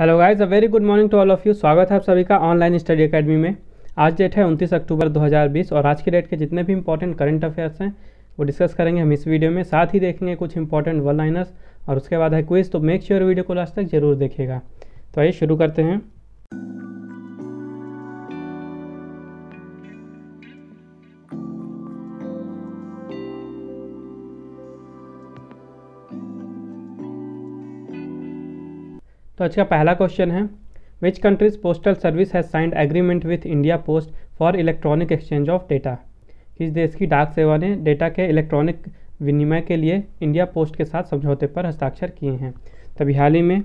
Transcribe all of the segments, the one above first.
Hello guys a very good morning to all of you स्वागत है आप सभी का ऑनलाइन स्टडी एकेडमी में आज डेट है 29 अक्टूबर 2020 और आज की डेट के जितने भी इंपॉर्टेंट करंट अफेयर्स हैं वो डिस्कस करेंगे हम इस वीडियो में साथ ही देखेंगे कुछ इंपॉर्टेंट वन लाइनर्स और उसके बाद है क्विज तो मेक श्योर वीडियो को लास्ट तक जरूर देखिएगा तो आइए शुरू करते हैं तो आज का पहला क्वेश्चन है which countries postal service has signed agreement with India Post for electronic exchange of data किस देश की डाक सेवा ने डेटा के इलेक्ट्रॉनिक विनिमय के लिए इंडिया पोस्ट के साथ समझौते पर हस्ताक्षर किए हैं तभी तो हाल ही में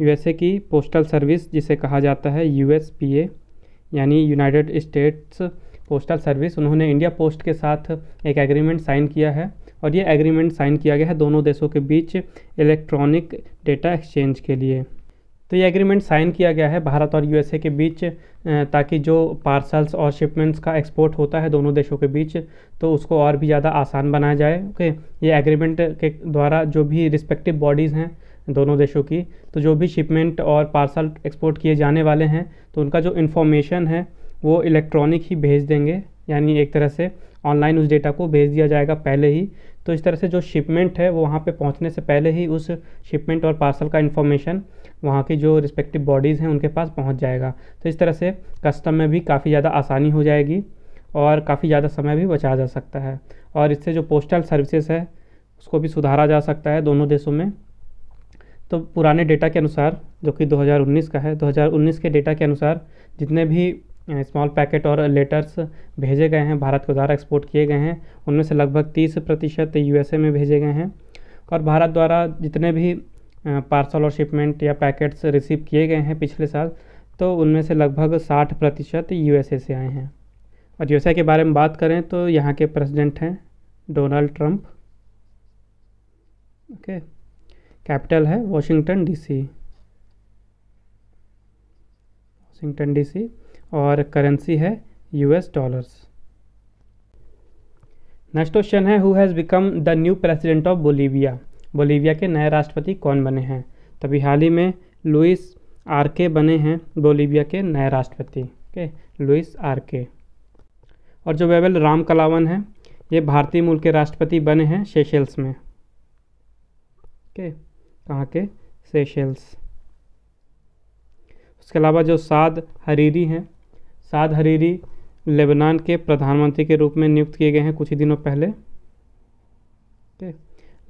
यूएसए की पोस्टल सर्विस जिसे कहा जाता है यूएसपीए यानी यूनाइटेड स्टेट्स पोस्टल सर्विस उन्होंने इंडिया पोस्ट के साथ एक एग्रीमेंट साइन किया है और ये एग्रीमेंट साइन किया गया है दोनों देशों के बीच इलेक्ट्रॉनिक डेटा एक्सचेंज के लिए तो ये एग्रीमेंट साइन किया गया है भारत और यूएसए के बीच ताकि जो पार्सल्स और शिपमेंट्स का एक्सपोर्ट होता है दोनों देशों के बीच तो उसको और भी ज़्यादा आसान बनाया जाए ओके ये एग्रीमेंट के द्वारा जो भी रिस्पेक्टिव बॉडीज़ हैं दोनों देशों की तो जो भी शिपमेंट और पार्सल एक्सपोर्ट किए जाने वाले हैं तो उनका जो इन्फॉर्मेशन है वो इलेक्ट्रॉनिक ही भेज देंगे यानी एक तरह से ऑनलाइन उस डेटा को भेज दिया जाएगा पहले ही तो इस तरह से जो शिपमेंट है वो वहाँ पे पहुँचने से पहले ही उस शिपमेंट और पार्सल का इन्फॉर्मेशन वहाँ की जो रिस्पेक्टिव बॉडीज़ हैं उनके पास पहुँच जाएगा तो इस तरह से कस्टम में भी काफ़ी ज़्यादा आसानी हो जाएगी और काफ़ी ज़्यादा समय भी बचाया जा सकता है और इससे जो पोस्टल सर्विसेज है उसको भी सुधारा जा सकता है दोनों देशों में तो पुराने डेटा के अनुसार जो कि 2019 का है 2019 के डेटा के अनुसार जितने भी स्मॉल पैकेट और लेटर्स भेजे गए हैं भारत के द्वारा एक्सपोर्ट किए गए हैं उनमें से लगभग 30 प्रतिशत यू में भेजे गए हैं और भारत द्वारा जितने भी पार्सल और शिपमेंट या पैकेट्स रिसीव किए गए हैं पिछले साल तो उनमें से लगभग साठ प्रतिशत यू से आए हैं और यू के बारे में बात करें तो यहाँ के प्रेसिडेंट हैं डोनाल्ड ट्रंप ओके कैपिटल है वाशिंगटन डीसी वाशिंगटन डीसी और करेंसी है यूएस डॉलर्स नेक्स्ट क्वेश्चन है who has become the new president of Bolivia Bolivia के नए राष्ट्रपति कौन बने हैं तभी हाल ही में लुइस आर के बने हैं बोलीविया के नए राष्ट्रपति ओके लुइस आर के और जो वेवल राम कलावन हैं ये भारतीय मूल के राष्ट्रपति बने हैं सेशेल्स में ओके कहाँ के सेशेल्स उसके अलावा जो साद हरीरी हैं साद हरीरी लेबनान के प्रधानमंत्री के रूप में नियुक्त किए गए हैं कुछ ही दिनों पहले ठीक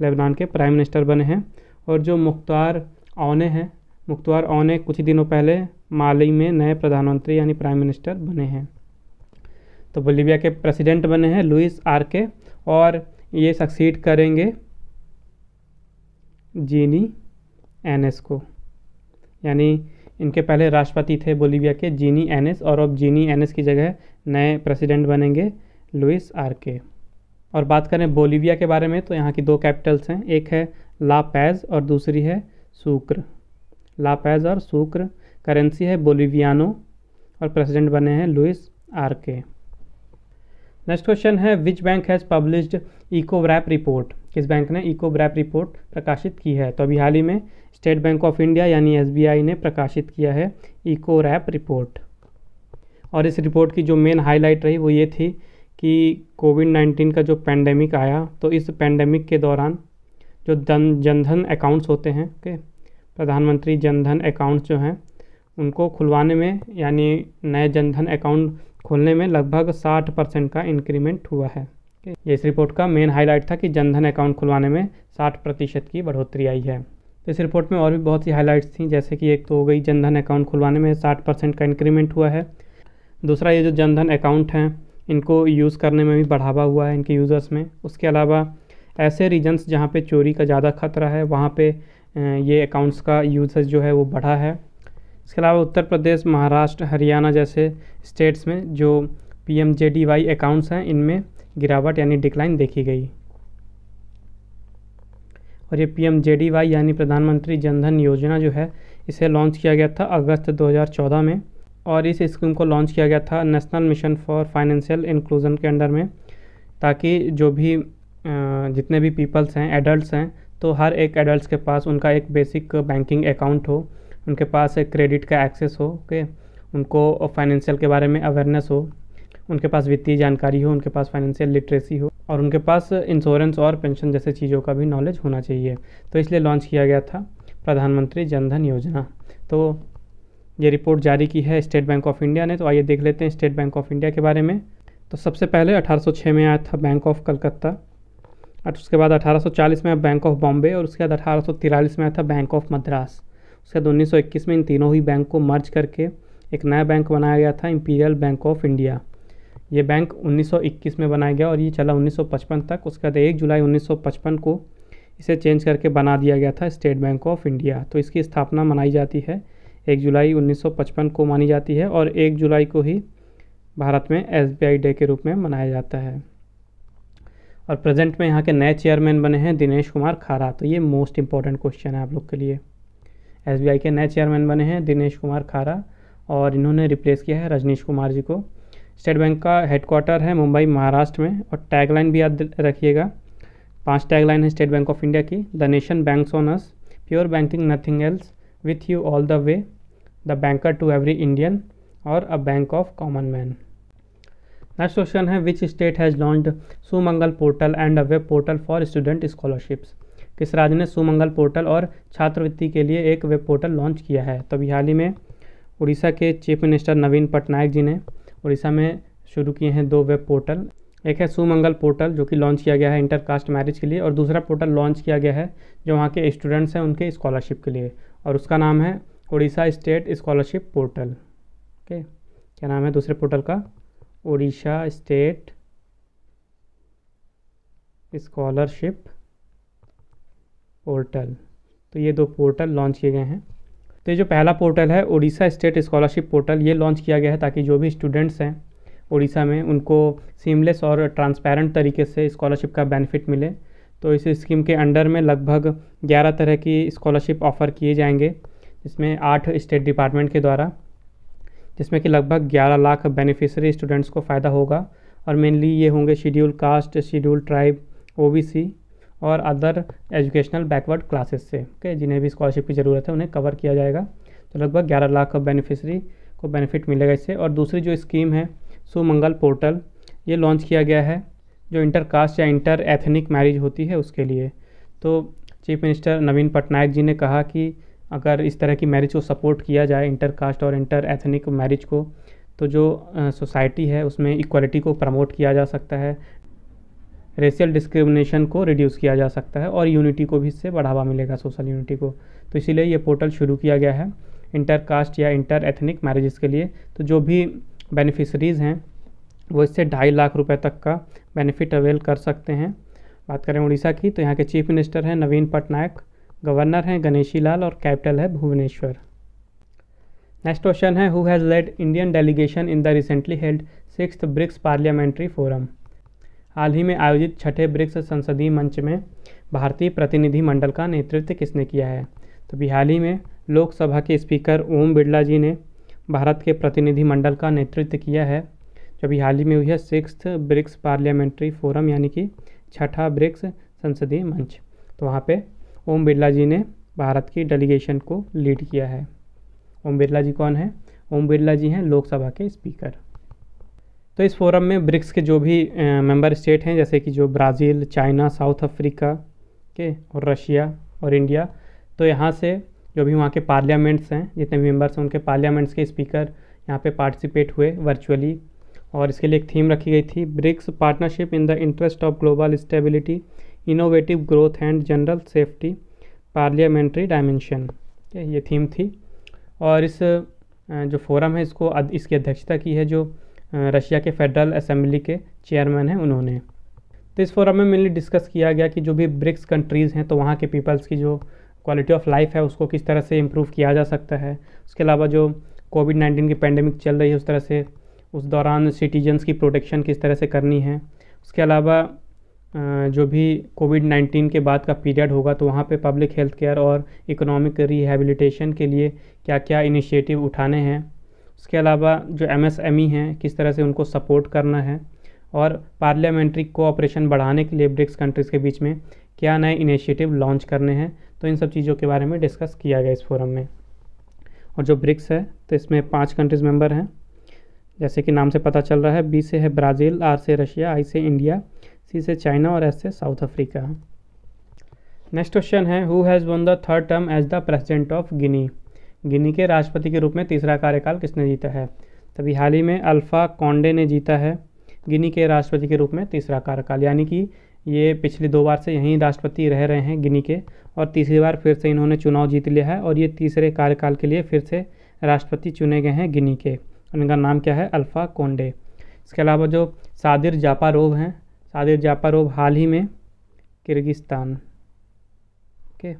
लेबनान के प्राइम मिनिस्टर बने हैं और जो मुख्तार ओने हैं मुख्तार ओने कुछ ही दिनों पहले माली में नए प्रधानमंत्री यानी प्राइम मिनिस्टर बने हैं तो बोलीविया के प्रेसिडेंट बने हैं लुइस आर के और ये सक्सीड करेंगे जीनी एनएस को यानी इनके पहले राष्ट्रपति थे बोलीविया के जीनी एनएस और अब जीनी एनएस की जगह नए प्रेसिडेंट बनेंगे लुइस आर के और बात करें बोलीविया के बारे में तो यहाँ की दो कैपिटल्स हैं एक है ला पैज और दूसरी है सूक्र ला पैज और सूक्र करेंसी है बोलीवियानो और प्रेसिडेंट बने हैं Luis Arce next question है which bank has published Eco Wrap report किस बैंक ने इको रैप रिपोर्ट प्रकाशित की है तो अभी हाल ही में स्टेट बैंक ऑफ इंडिया यानी एस ने प्रकाशित किया है इको रैप रिपोर्ट और इस रिपोर्ट की जो मेन हाईलाइट रही वो ये थी कि कोविड नाइन्टीन का जो पैंडमिक आया तो इस पैंडमिक के दौरान जो धन जनधन अकाउंट्स होते हैं के प्रधानमंत्री जनधन अकाउंट्स जो हैं उनको खुलवाने में यानी नए जनधन अकाउंट खोलने में लगभग 60 परसेंट का इंक्रीमेंट हुआ है ये इस रिपोर्ट का मेन हाईलाइट था कि जनधन अकाउंट खुलवाने में 60 प्रतिशत की बढ़ोतरी आई है तो इस रिपोर्ट में और भी बहुत सी हाईलाइट्स थी जैसे कि एक तो हो गई जनधन अकाउंट खुलवाने में 60 परसेंट का इंक्रीमेंट हुआ है दूसरा ये जो जनधन अकाउंट हैं इनको यूज़ करने में भी बढ़ावा हुआ है इनके यूज़र्स में उसके अलावा ऐसे रीजन्स जहाँ पे चोरी का ज़्यादा खतरा है वहाँ पे ये अकाउंट्स का यूजर्स जो है वो बढ़ा है इसके अलावा उत्तर प्रदेश महाराष्ट्र हरियाणा जैसे स्टेट्स में जो P M J D Y accounts हैं इनमें गिरावट यानी डिक्लाइन देखी गई और ये P M J D Y यानी प्रधानमंत्री जनधन योजना जो है इसे लॉन्च किया गया था अगस्त 2014 में और इस स्कीम को लॉन्च किया गया था national mission for financial inclusion के अंडर में ताकि जो भी जितने भी पीपल्स हैं एडल्ट्स हैं तो हर एक एडल्ट्स के पास उनका एक बेसिक बैंकिंग अकाउंट हो उनके पास एक क्रेडिट का एक्सेस हो ओके उनको फाइनेंशियल के बारे में अवेयरनेस हो उनके पास वित्तीय जानकारी हो उनके पास फाइनेंशियल लिटरेसी हो और उनके पास इंश्योरेंस और पेंशन जैसे चीज़ों का भी नॉलेज होना चाहिए तो इसलिए लॉन्च किया गया था प्रधानमंत्री जनधन योजना तो ये रिपोर्ट जारी की है स्टेट बैंक ऑफ इंडिया ने तो आइए देख लेते हैं स्टेट बैंक ऑफ इंडिया के बारे में तो सबसे पहले 1806 में आया था बैंक ऑफ कलकत्ता और उसके बाद 1840 में बैंक ऑफ बॉम्बे और उसके बाद अठारह में आया था बैंक ऑफ मद्रास उसके बाद उन्नीस में इन तीनों ही बैंक को मर्ज करके एक नया बैंक बनाया गया था इम्पीरियल बैंक ऑफ इंडिया ये बैंक 1921 में बनाया गया और ये चला 1955 तक उसके बाद एक जुलाई 1955 को इसे चेंज करके बना दिया गया था स्टेट बैंक ऑफ इंडिया तो इसकी स्थापना मनाई जाती है एक जुलाई 1955 को मानी जाती है और एक जुलाई को ही भारत में एस डे के रूप में मनाया जाता है और प्रेजेंट में यहाँ के नए चेयरमैन बने हैं दिनेश कुमार खारा तो ये मोस्ट इंपॉर्टेंट क्वेश्चन है आप लोग के लिए एस के नए चेयरमैन बने हैं दिनेश कुमार खारा और इन्होंने रिप्लेस किया है रजनीश कुमार जी को स्टेट बैंक का हेडक्वार्टर है मुंबई महाराष्ट्र में और टैगलाइन भी याद रखिएगा पांच टैगलाइन है स्टेट बैंक ऑफ इंडिया की the nation banks on us pure banking nothing else with you all the way, the banker to every Indian, or a bank of common man. Next question है which state has launched Sumangal portal and a web portal for student scholarships किस राज्य ने सुमंगल portal और छात्रवृत्ति के लिए एक web portal launch किया है तो अभी हाल ही में उड़ीसा के चीफ मिनिस्टर नवीन पटनायक जी ने उड़ीसा में शुरू किए हैं दो वेब पोर्टल एक है सुमंगल पोर्टल जो कि लॉन्च किया गया है इंटर कास्ट मैरिज के लिए और दूसरा पोर्टल लॉन्च किया गया है जो वहाँ के स्टूडेंट्स हैं उनके स्कॉलरशिप के लिए और उसका नाम है Orissa state scholarship portal okay क्या नाम है दूसरे पोर्टल का उड़ीसा स्टेट स्कॉलरशिप पोर्टल तो ये दो पोर्टल लॉन्च किए गए हैं तो ये जो पहला पोर्टल है उड़ीसा स्टेट स्कॉलरशिप पोर्टल ये लॉन्च किया गया है ताकि जो भी स्टूडेंट्स हैं उड़ीसा में उनको सीमलेस और ट्रांसपेरेंट तरीके से स्कॉलरशिप का बेनिफिट मिले तो इस स्कीम के अंडर में लगभग ग्यारह तरह की स्कॉलरशिप ऑफ़र किए जाएंगे जिसमें आठ स्टेट डिपार्टमेंट के द्वारा जिसमें कि लगभग ग्यारह लाख बेनिफिशरी स्टूडेंट्स को फ़ायदा होगा और मेनली ये होंगे schedule caste schedule tribe OBC और अदर एजुकेशनल बैकवर्ड क्लासेस से ओके जिन्हें भी स्कॉलरशिप की ज़रूरत है उन्हें कवर किया जाएगा तो लगभग ग्यारह लाख बेनिफिशरी को बेनिफिट मिलेगा इससे और दूसरी जो स्कीम है सुमंगल पोर्टल ये लॉन्च किया गया है जो इंटर कास्ट या इंटर एथनिक मैरिज होती है उसके लिए तो चीफ मिनिस्टर नवीन पटनायक जी ने कहा कि अगर इस तरह की मैरिज को सपोर्ट किया जाए इंटर कास्ट और इंटर एथनिक मैरिज को तो जो सोसाइटी है उसमें इक्वलिटी को प्रमोट किया जा सकता है रेशियल डिस्क्रिमिनेशन को रिड्यूस किया जा सकता है और यूनिटी को भी इससे बढ़ावा मिलेगा सोशल यूनिटी को तो इसीलिए ये पोर्टल शुरू किया गया है इंटर कास्ट या इंटर एथनिक मैरिज़ के लिए तो जो भी बेनिफिशरीज़ हैं वो इससे ढाई लाख रुपए तक का बेनिफिट अवेल कर सकते हैं बात करें उड़ीसा की तो यहाँ के चीफ मिनिस्टर हैं नवीन पटनायक गवर्नर हैं गणेशी लाल और कैपिटल है भुवनेश्वर नेक्स्ट क्वेश्चन है who has led Indian delegation in the recently held six BRICS parliamentary forum हाल ही में आयोजित छठे ब्रिक्स संसदीय मंच में भारतीय प्रतिनिधि मंडल का नेतृत्व किसने किया है तो बिहार ही में लोकसभा के स्पीकर ओम बिरला जी ने भारत के प्रतिनिधिमंडल का नेतृत्व किया है जो अभी हाल ही में हुई है सिक्स ब्रिक्स पार्लियामेंट्री फोरम यानी कि छठा ब्रिक्स संसदीय मंच तो वहाँ पे ओम बिरला जी ने भारत की डेलीगेशन को लीड किया है ओम बिरला जी कौन है ओम बिरला जी हैं लोकसभा के स्पीकर तो इस फोरम में ब्रिक्स के जो भी मेंबर स्टेट हैं जैसे कि जो ब्राज़ील चाइना साउथ अफ्रीका के और रशिया और इंडिया तो यहाँ से जो भी वहाँ के पार्लियामेंट्स हैं जितने भी मेम्बर्स हैं उनके पार्लियामेंट्स के स्पीकर यहाँ पे पार्टिसिपेट हुए वर्चुअली और इसके लिए एक थीम रखी गई थी BRICS partnership in the interest of global stability innovative growth and general safety parliamentary dimension ये थीम थी और इस जो फोरम है इसको इसकी अध्यक्षता की है जो रशिया के फेडरल असम्बली के चेयरमैन हैं उन्होंने तो इस फोरम में मेनली डिस्कस किया गया कि जो भी ब्रिक्स कंट्रीज़ हैं तो वहाँ के पीपल्स की जो क्वालिटी ऑफ लाइफ है उसको किस तरह से इम्प्रूव किया जा सकता है उसके अलावा जो कोविड नाइन्टीन की पैंडमिक चल रही है उस तरह से उस दौरान सिटीजन्स की प्रोटेक्शन किस तरह से करनी है उसके अलावा जो भी कोविड नाइन्टीन के बाद का पीरियड होगा तो वहाँ पे पब्लिक हेल्थ केयर और इकोनॉमिक रिहेबिलिटेशन के लिए क्या क्या इनिशिएटिव उठाने हैं उसके अलावा जो एमएसएमई e हैं किस तरह से उनको सपोर्ट करना है और पार्लियामेंट्री कोऑपरेशन बढ़ाने के लिए ब्रिक्स कंट्रीज़ के बीच में क्या नए इनिशिएटिव लॉन्च करने हैं तो इन सब चीज़ों के बारे में डिस्कस किया गया इस फोरम में और जो ब्रिक्स है तो इसमें पाँच कंट्रीज़ मेंबर हैं जैसे कि नाम से पता चल रहा है बी से है ब्राज़ील आर से रशिया आई से इंडिया सी से चाइना और एस से साउथ अफ्रीका नेक्स्ट क्वेश्चन है who has won the third term as the president of Guinea Guinea के राष्ट्रपति के रूप में तीसरा कार्यकाल किसने जीता है तभी हाल ही में अल्फ़ा कॉन्डे ने जीता है गिनी के राष्ट्रपति के रूप में तीसरा कार्यकाल यानी कि ये पिछली दो बार से यहीं राष्ट्रपति रह रहे हैं गिनी के और तीसरी बार फिर से इन्होंने चुनाव जीत लिया है और ये तीसरे कार्यकाल के लिए फिर से राष्ट्रपति चुने गए हैं गिनी के उनका नाम क्या है अल्फ़ा कोंडे इसके अलावा जो सादिर जापारोव हैं सादिर जापारोव हाल ही में किर्गिस्तान के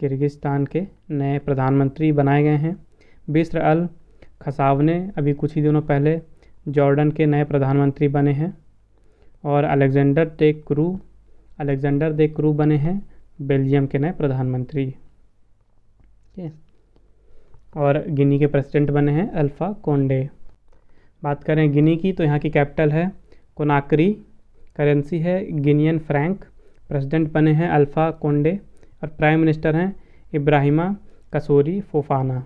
किर्गिस्तान के नए प्रधानमंत्री बनाए गए हैं बिस्र अल खसावने अभी कुछ ही दिनों पहले जॉर्डन के नए प्रधानमंत्री बने हैं और Alexander De Croo Alexander De Croo बने हैं बेल्जियम के नए प्रधानमंत्री ठीक और गिनी के प्रेसिडेंट बने हैं अल्फ़ा कोंडे बात करें गिनी की तो यहाँ की कैपिटल है कोनाकरी करेंसी है गिनियन फ्रैंक प्रेसिडेंट बने हैं अल्फ़ा कोंडे और प्राइम मिनिस्टर हैं Ibrahima Kassory Fofana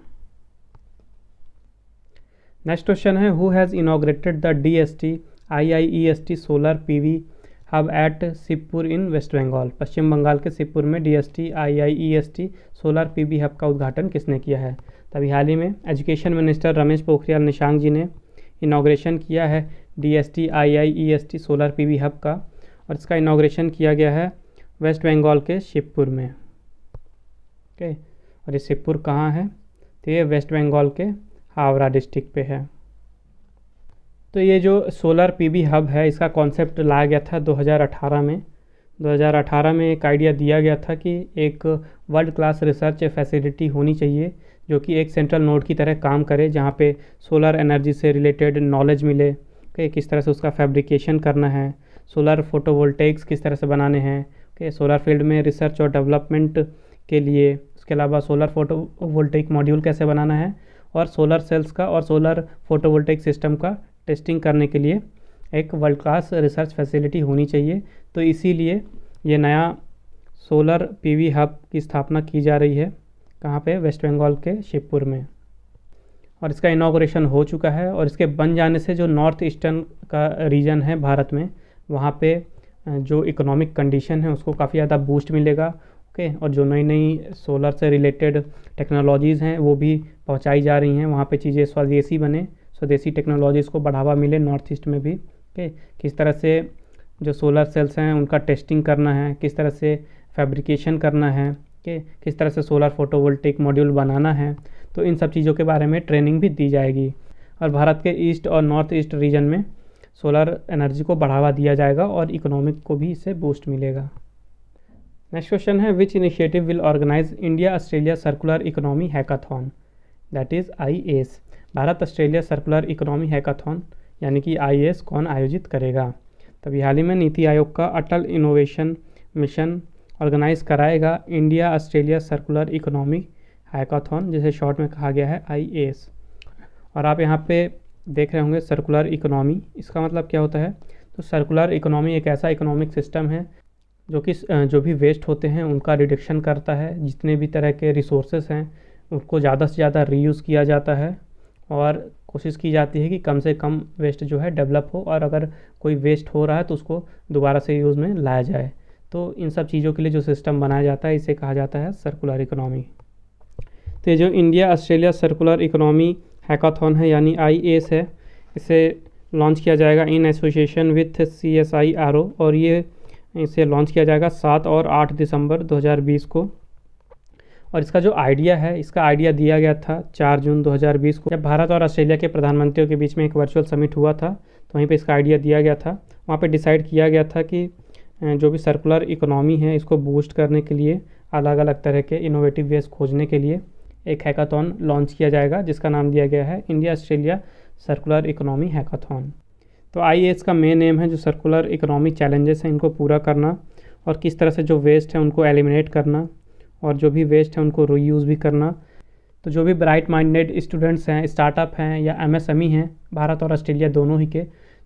next question है who has inaugurated the D S T I I E S T solar P V hub at Sipur in West Bengal Paschim Bengal के सिपुर में D S T I I E S T solar P V hub का उद्घाटन किसने किया है अभी हाल ही में एजुकेशन मिनिस्टर रमेश पोखरियाल निशांक जी ने इनाग्रेशन किया है D S T I I E S T solar P V hub का और इसका इनाग्रेशन किया गया है वेस्ट बंगाल के शिवपुर में ओके और ये शिवपुर कहाँ है तो ये वेस्ट बंगाल के हावड़ा डिस्ट्रिक्ट पे है तो ये जो सोलर पीवी हब है इसका कॉन्सेप्ट लाया गया था 2018 में 2018 में एक आइडिया दिया गया था कि एक वर्ल्ड क्लास रिसर्च फैसिलिटी होनी चाहिए जो कि एक सेंट्रल नोड की तरह काम करे जहाँ पे सोलर एनर्जी से रिलेटेड नॉलेज मिले कि किस तरह से उसका फैब्रिकेशन करना है सोलर फोटोवोल्टेक्स किस तरह से बनाने हैं कि सोलर फील्ड में रिसर्च और डेवलपमेंट के लिए उसके अलावा सोलर फोटोवोल्टेक मॉड्यूल कैसे बनाना है और सोलर सेल्स का और सोलर फोटोवोल्टेक सिस्टम का टेस्टिंग करने के लिए एक वर्ल्ड क्लास रिसर्च फैसिलिटी होनी चाहिए तो इसीलिए ये नया सोलर पीवी हब की स्थापना की जा रही है कहाँ पे वेस्ट बंगाल के शिवपुर में और इसका इनाग्रेशन हो चुका है और इसके बन जाने से जो नॉर्थ ईस्टर्न का रीजन है भारत में वहाँ पे जो इकोनॉमिक कंडीशन है उसको काफ़ी ज़्यादा बूस्ट मिलेगा ओके और जो नई नई सोलर से रिलेटेड टेक्नोलॉजीज़ हैं वो भी पहुँचाई जा रही हैं वहाँ पर चीज़ें स्वदेशी बने स्वदेशी टेक्नोलॉजीज़ को बढ़ावा मिले नॉर्थ ईस्ट में भी ओके किस तरह से जो सोलर सेल्स हैं उनका टेस्टिंग करना है किस तरह से फैब्रिकेशन करना है के किस तरह से सोलर फोटोवोल्टिक मॉड्यूल बनाना है तो इन सब चीज़ों के बारे में ट्रेनिंग भी दी जाएगी और भारत के ईस्ट और नॉर्थ ईस्ट रीजन में सोलर एनर्जी को बढ़ावा दिया जाएगा और इकोनॉमिक को भी इससे बूस्ट मिलेगा नेक्स्ट क्वेश्चन है which initiative will organise India Australia circular economy hackathon that is I Bharat Australia circular economy hackathon यानी कि आई कौन आयोजित करेगा तभी हाल ही में नीति आयोग का अटल इनोवेशन मिशन ऑर्गेनाइज कराएगा India Australia circular economic hackathon जिसे शॉर्ट में कहा गया है आई और आप यहाँ पे देख रहे होंगे सर्कुलर इकोनॉमी इसका मतलब क्या होता है तो सर्कुलर इकोनॉमी एक ऐसा इकोनॉमिक सिस्टम है जो कि जो भी वेस्ट होते हैं उनका रिडक्शन करता है जितने भी तरह के रिसोर्सेज हैं उनको ज़्यादा से ज़्यादा रीयूज़ किया जाता है और कोशिश की जाती है कि कम से कम वेस्ट जो है डेवलप हो और अगर कोई वेस्ट हो रहा है तो उसको दोबारा से यूज़ में लाया जाए तो इन सब चीज़ों के लिए जो सिस्टम बनाया जाता है इसे कहा जाता है सर्कुलर इकोनॉमी तो ये जो India Australia circular economy hackathon है यानी आई है इसे लॉन्च किया जाएगा in association with C S I R O और ये इसे लॉन्च किया जाएगा सात और आठ दिसंबर 2020 को और इसका जो आइडिया है इसका आइडिया दिया गया था चार जून 2020 को जब भारत और ऑस्ट्रेलिया के प्रधानमंत्रियों के बीच में एक वर्चुअल समिट हुआ था तो वहीं पे इसका आइडिया दिया गया था वहाँ पे डिसाइड किया गया था कि जो भी सर्कुलर इकोनॉमी है इसको बूस्ट करने के लिए अलग अलग तरह के इनोवेटिव वेज खोजने के लिए एक हैकाथन लॉन्च किया जाएगा जिसका नाम दिया गया है India Australia circular economy hackathon तो आई का मेन एम है जो सर्कुलर इकोनॉमी चैलेंजेस हैं इनको पूरा करना और किस तरह से जो वेस्ट है उनको एलिमिनेट करना और जो भी वेस्ट है उनको रीयूज़ भी करना तो जो भी ब्राइट माइंडेड स्टूडेंट्स हैं स्टार्टअप हैं या एम e हैं भारत और ऑस्ट्रेलिया दोनों ही के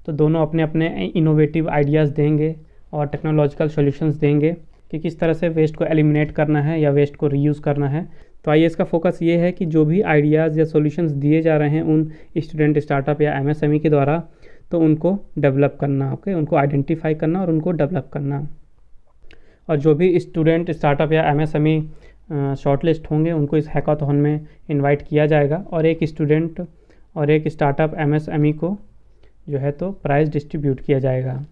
तो दोनों अपने अपने इनोवेटिव आइडियाज़ देंगे और टेक्नोलॉजिकल सॉल्यूशंस देंगे कि किस तरह से वेस्ट को एलिमिनेट करना है या वेस्ट को रीयूज़ करना है तो आइए इसका फोकस ये है कि जो भी आइडियाज़ या सॉल्यूशंस दिए जा रहे हैं उन स्टूडेंट स्टार्टअप या एमएसएमई e के द्वारा तो उनको डेवलप करना ओके उनको आइडेंटिफाई करना और उनको डेवलप करना और जो भी स्टूडेंट स्टार्टअप या एम एस e, होंगे उनको इस हैकाथन में इन्वाइट किया जाएगा और एक स्टूडेंट और एक स्टार्टअप एम e को जो है तो प्राइज़ डिस्ट्रीब्यूट किया जाएगा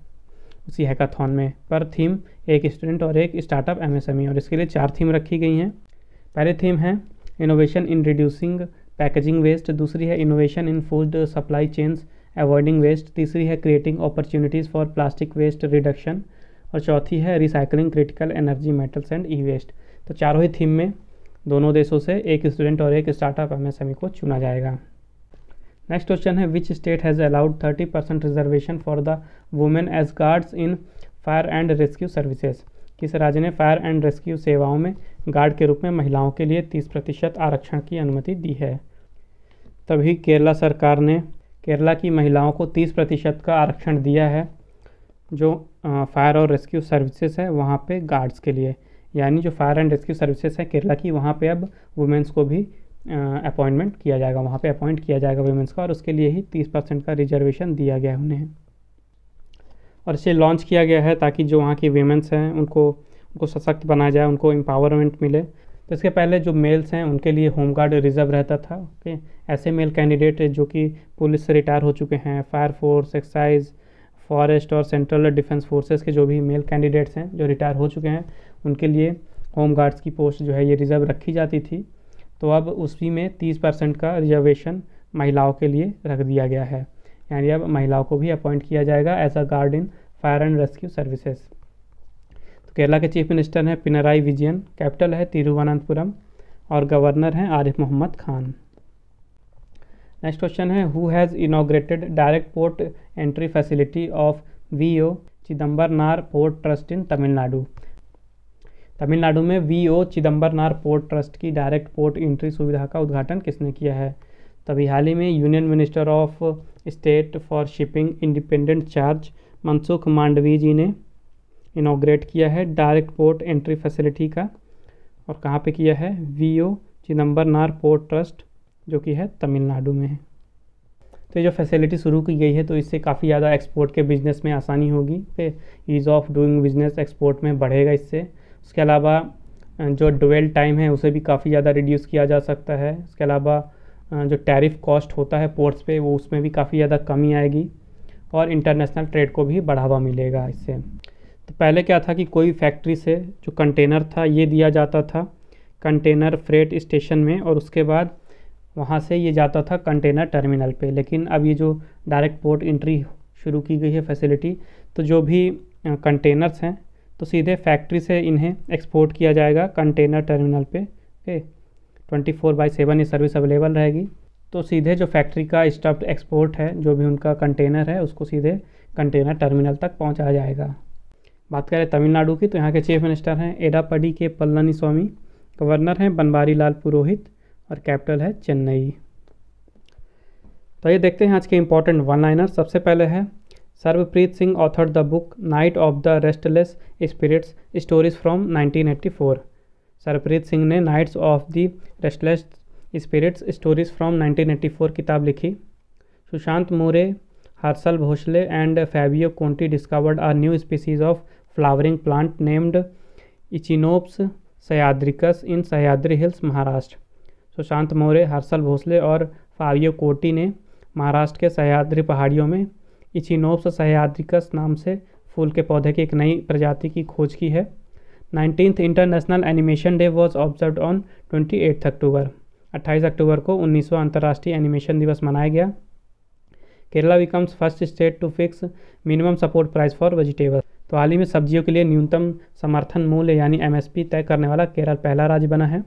उसी हैकाथॉन में पर थीम एक स्टूडेंट और एक स्टार्टअप एमएसएमई e, और इसके लिए चार थीम रखी गई हैं पहले थीम है innovation in reducing packaging waste दूसरी है innovation in food supply chains avoiding waste तीसरी है creating opportunities for plastic waste reduction और चौथी है recycling critical energy metals and e waste तो चारों ही थीम में दोनों देशों से एक स्टूडेंट और एक स्टार्टअप एमएसएमई e को चुना जाएगा नेक्स्ट क्वेश्चन है which state has allowed thirty percent reservation for the women as guards in fire and rescue services किस राज्य ने फायर एंड रेस्क्यू सेवाओं में गार्ड के रूप में महिलाओं के लिए तीस प्रतिशत आरक्षण की अनुमति दी है तभी केरला सरकार ने केरला की महिलाओं को तीस प्रतिशत का आरक्षण दिया है जो फायर और रेस्क्यू सर्विसेज है वहाँ पर गार्ड्स के लिए यानी जो फायर एंड रेस्क्यू सर्विसेज है केरला की वहाँ पर अब वुमेंस को भी अपॉइंटमेंट किया जाएगा वहाँ पे अपॉइंट किया जाएगा वेमेंस का और उसके लिए ही तीस परसेंट का रिजर्वेशन दिया गया है उन्हें और इसे लॉन्च किया गया है ताकि जो वहाँ की वीमेंस हैं उनको उनको सशक्त बनाया जाए उनको एम्पावरमेंट मिले तो इसके पहले जो मेल्स हैं उनके लिए होम गार्ड रिजर्व रहता था ओके ऐसे मेल कैंडिडेट जो कि पुलिस से रिटायर हो चुके हैं फायर फोर्स एक्साइज फॉरेस्ट और सेंट्रल डिफेंस फोर्सेस के जो भी मेल कैंडिडेट्स हैं जो रिटायर हो चुके हैं उनके लिए होम गार्ड्स की पोस्ट जो है ये रिज़र्व रखी जाती थी तो अब उसी में तीस परसेंट का रिजर्वेशन महिलाओं के लिए रख दिया गया है यानी अब महिलाओं को भी अपॉइंट किया जाएगा as a guard in fire and rescue services तो केरला के चीफ मिनिस्टर हैं पिनराई विजयन कैपिटल है तिरुवनंतपुरम और गवर्नर हैं आरिफ मोहम्मद खान नेक्स्ट क्वेश्चन है who has inaugurated direct port entry facility of V O Chidambaranar port trust in Tamil Nadu Tamil Nadu में V O Chidambaranar port trust की direct port entry सुविधा का उद्घाटन किसने किया है तभी हाल ही में union minister of state for shipping independent charge Mansukh Mandavi ji ने इनाग्रेट किया है डायरेक्ट पोर्ट एंट्री फैसिलिटी का और कहाँ पे किया है V O Chidambaranar port trust जो कि है तमिलनाडु में है तो ये जो फैसिलिटी शुरू की गई है तो इससे काफ़ी ज़्यादा एक्सपोर्ट के बिज़नेस में आसानी होगी फिर ease of doing business export में बढ़ेगा इससे इसके अलावा जो डोवेल टाइम है उसे भी काफ़ी ज़्यादा रिड्यूस किया जा सकता है इसके अलावा जो टैरिफ कॉस्ट होता है पोर्ट्स पे वो उसमें भी काफ़ी ज़्यादा कमी आएगी और इंटरनेशनल ट्रेड को भी बढ़ावा मिलेगा इससे तो पहले क्या था कि कोई फैक्ट्री से जो कंटेनर था ये दिया जाता था कंटेनर फ्रेट स्टेशन में और उसके बाद वहाँ से ये जाता था कंटेनर टर्मिनल पे लेकिन अब ये जो डायरेक्ट पोर्ट एंट्री शुरू की गई है फैसिलिटी तो जो भी कंटेनर्स हैं तो सीधे फैक्ट्री से इन्हें एक्सपोर्ट किया जाएगा कंटेनर टर्मिनल पे okay twenty four by seven ये सर्विस अवेलेबल रहेगी तो सीधे जो फैक्ट्री का स्टफ्ड एक्सपोर्ट है जो भी उनका कंटेनर है उसको सीधे कंटेनर टर्मिनल तक पहुँचाया जाएगा बात करें तमिलनाडु की तो यहाँ के चीफ मिनिस्टर हैं एडापडी के पल्लनी स्वामी गवर्नर हैं बनवारी लाल पुरोहित और कैपिटल है चेन्नई तो ये देखते हैं आज के इम्पोर्टेंट वन लाइनर सबसे पहले है Sarvpreet Singh authored the book night of the restless spirits stories from 1984 Sarvpreet Singh ने nights of the restless spirits stories from 1984 किताब लिखी Sushant More Harshal Bhosale and Fabio Conti discovered a new species of flowering plant named Echinops sahyadricus in Sahyadri hills Maharashtra Sushant More Harshal Bhosale और Fabio कोटी ने महाराष्ट्र के सयाद्री पहाड़ियों में इचिनोप्स सहयाद्रिकस नाम से फूल के पौधे की एक नई प्रजाति की खोज की है nineteen international animation day was observe on twenty eighth October अट्ठाईस अक्टूबर को उन्नीसवां अंतर्राष्ट्रीय एनिमेशन दिवस मनाया गया Kerala becomes first state to fix minimum support price for vegetable तो हाल ही में सब्जियों के लिए न्यूनतम समर्थन मूल्य यानी एमएसपी तय करने वाला केरल पहला राज्य बना है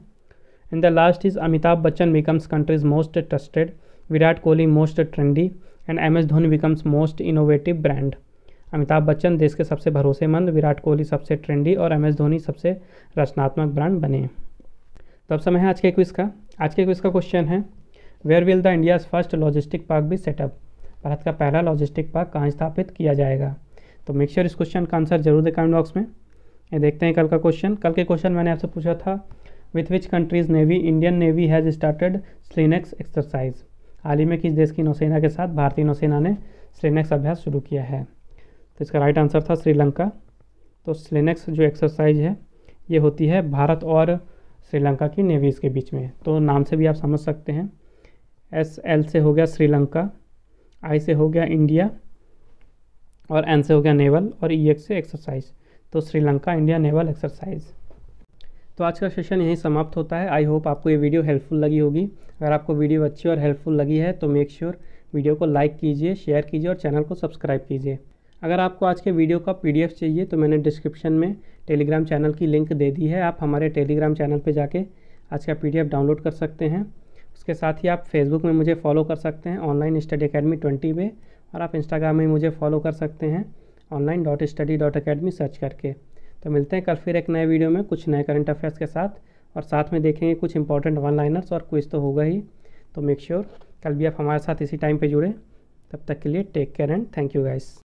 in the last is Amitabh Bachchan becomes country's most trusted Virat Kohli most trendy and M S Dhoni becomes most innovative brand Amitabh Bachchan देश के सबसे भरोसेमंद विराट कोहली सबसे ट्रेंडी और एम एस धोनी सबसे रचनात्मक ब्रांड बने तो अब समय है आज के क्विज़ का आज के क्विज़ का क्वेश्चन है where will the India's first logistic park be set up Bharat का पहला लॉजिस्टिक पार्क कहाँ स्थापित किया जाएगा तो मेक श्योर sure इस क्वेश्चन का आंसर जरूर दें कमेंट बॉक्स में ये देखते हैं कल का क्वेश्चन कल के क्वेश्चन मैंने आपसे पूछा था with which countries navy Indian navy has started SLINEX exercise हाल ही में किस देश की नौसेना के साथ भारतीय नौसेना ने स्लेनेक्स अभ्यास शुरू किया है तो इसका राइट आंसर था श्रीलंका तो स्लेनेक्स जो एक्सरसाइज है ये होती है भारत और श्रीलंका की नेवीज़ के बीच में तो नाम से भी आप समझ सकते हैं एस एल से हो गया श्रीलंका आई से हो गया इंडिया और एन से हो गया नेवल और ई e एक्स से एक्सरसाइज तो श्रीलंका इंडिया नेवल एक्सरसाइज तो आज का सेशन यहीं समाप्त होता है आई होप आपको ये वीडियो हेल्पफुल लगी होगी अगर आपको वीडियो अच्छी और हेल्पफुल लगी है तो मेक श्योर sure वीडियो को लाइक कीजिए शेयर कीजिए और चैनल को सब्सक्राइब कीजिए अगर आपको आज के वीडियो का पीडीएफ चाहिए तो मैंने डिस्क्रिप्शन में टेलीग्राम चैनल की लिंक दे दी है आप हमारे टेलीग्राम चैनल पर जाके आज का पी डाउनलोड कर सकते हैं उसके साथ ही आप फेसबुक में मुझे फॉलो कर सकते हैं ऑनलाइन स्टडी अकेडमी ट्वेंटी में और आप इंस्टाग्राम में मुझे फॉलो कर सकते हैं online dot study dot academy search करके तो मिलते हैं कल फिर एक नए वीडियो में कुछ नए करंट अफेयर्स के साथ और साथ में देखेंगे कुछ इंपॉर्टेंट वन लाइनर्स और क्विज तो होगा ही तो मेक श्योर sure, कल भी आप हमारे साथ इसी टाइम पर जुड़े तब तक के लिए take care and thank you guys